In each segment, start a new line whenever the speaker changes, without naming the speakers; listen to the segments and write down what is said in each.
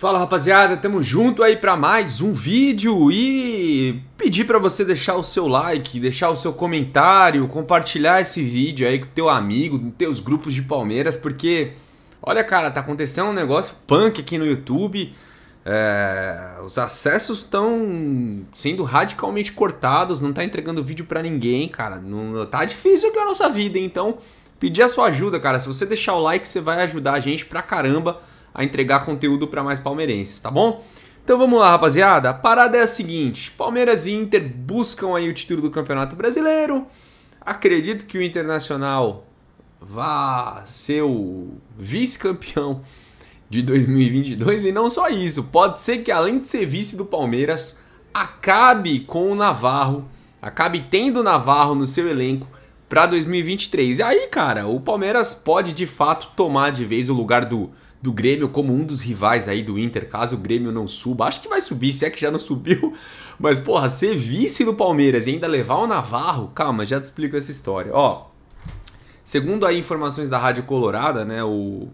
Fala rapaziada, tamo junto aí para mais um vídeo e pedir para você deixar o seu like, deixar o seu comentário, compartilhar esse vídeo aí com teu amigo, nos teus grupos de Palmeiras, porque olha cara, tá acontecendo um negócio punk aqui no YouTube. É, os acessos estão sendo radicalmente cortados, não tá entregando vídeo para ninguém, cara. Não tá difícil aqui a nossa vida, então pedir a sua ajuda, cara. Se você deixar o like, você vai ajudar a gente pra caramba a entregar conteúdo para mais palmeirenses, tá bom? Então vamos lá, rapaziada. A parada é a seguinte: Palmeiras e Inter buscam aí o título do Campeonato Brasileiro. Acredito que o Internacional vá ser o vice-campeão de 2022 e não só isso, pode ser que além de ser vice do Palmeiras, acabe com o Navarro, acabe tendo o Navarro no seu elenco para 2023. E aí, cara, o Palmeiras pode de fato tomar de vez o lugar do do Grêmio como um dos rivais aí do Inter, caso o Grêmio não suba. Acho que vai subir, se é que já não subiu. Mas, porra, ser vice do Palmeiras e ainda levar o Navarro, calma, já te explico essa história. Ó, segundo aí informações da Rádio Colorada, né, o,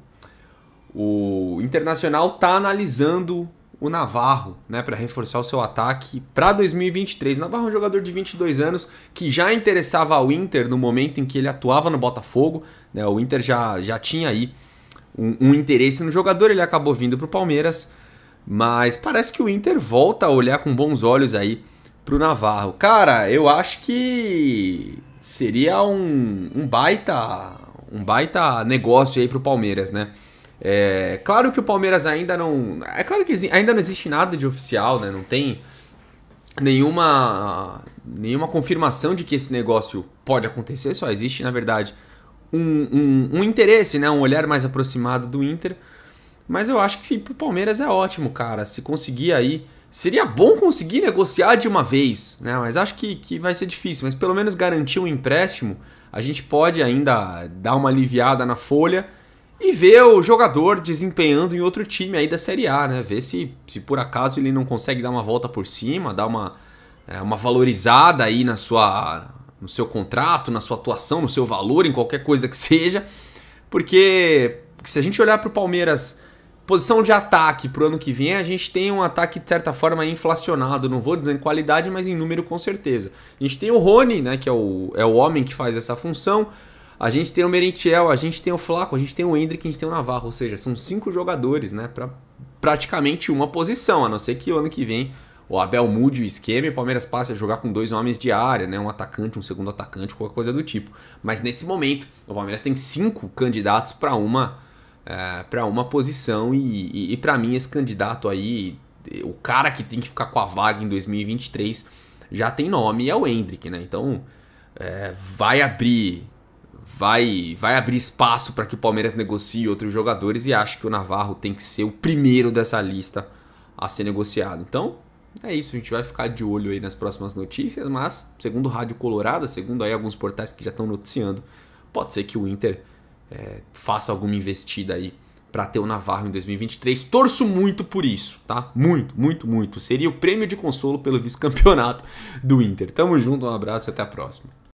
o Internacional tá analisando o Navarro, né, para reforçar o seu ataque para 2023. O Navarro é um jogador de 22 anos que já interessava ao Inter no momento em que ele atuava no Botafogo, né? O Inter já já tinha aí um, um interesse no jogador, ele acabou vindo para o Palmeiras, mas parece que o Inter volta a olhar com bons olhos aí para o Navarro. Cara, eu acho que seria um, um baita um baita negócio aí para o Palmeiras, né? É claro que o Palmeiras ainda não. É claro que ainda não existe nada de oficial, né? Não tem nenhuma, nenhuma confirmação de que esse negócio pode acontecer, só existe, na verdade, um, um, um interesse, né? um olhar mais aproximado do Inter. Mas eu acho que sim, pro Palmeiras é ótimo, cara. Se conseguir aí. Seria bom conseguir negociar de uma vez, né? Mas acho que, que vai ser difícil. Mas pelo menos garantir um empréstimo, a gente pode ainda dar uma aliviada na folha e ver o jogador desempenhando em outro time aí da Série A, né? Ver se, se por acaso ele não consegue dar uma volta por cima, dar uma, é, uma valorizada aí na sua, no seu contrato, na sua atuação, no seu valor, em qualquer coisa que seja. Porque se a gente olhar para o Palmeiras, posição de ataque para o ano que vem, a gente tem um ataque de certa forma inflacionado. Não vou dizer em qualidade, mas em número com certeza. A gente tem o Rony, né, que é o, é o homem que faz essa função. A gente tem o Merentiel, a gente tem o Flaco, a gente tem o Hendrick, a gente tem o Navarro. Ou seja, são cinco jogadores né, para praticamente uma posição, a não ser que o ano que vem o Abel mude o esquema e o Palmeiras passe a jogar com dois homens de área, né? Um atacante, um segundo atacante, qualquer coisa do tipo. Mas nesse momento, o Palmeiras tem cinco candidatos para uma é, para uma posição e, e, e para mim esse candidato aí, o cara que tem que ficar com a vaga em 2023 já tem nome é o Hendrick, né? Então é, vai abrir vai vai abrir espaço para que o Palmeiras negocie outros jogadores e acho que o Navarro tem que ser o primeiro dessa lista a ser negociado. Então é isso, a gente vai ficar de olho aí nas próximas notícias, mas segundo Rádio Colorado, segundo aí alguns portais que já estão noticiando, pode ser que o Inter é, faça alguma investida aí para ter o Navarro em 2023. Torço muito por isso, tá? Muito, muito, muito. Seria o prêmio de consolo pelo vice-campeonato do Inter. Tamo junto, um abraço e até a próxima.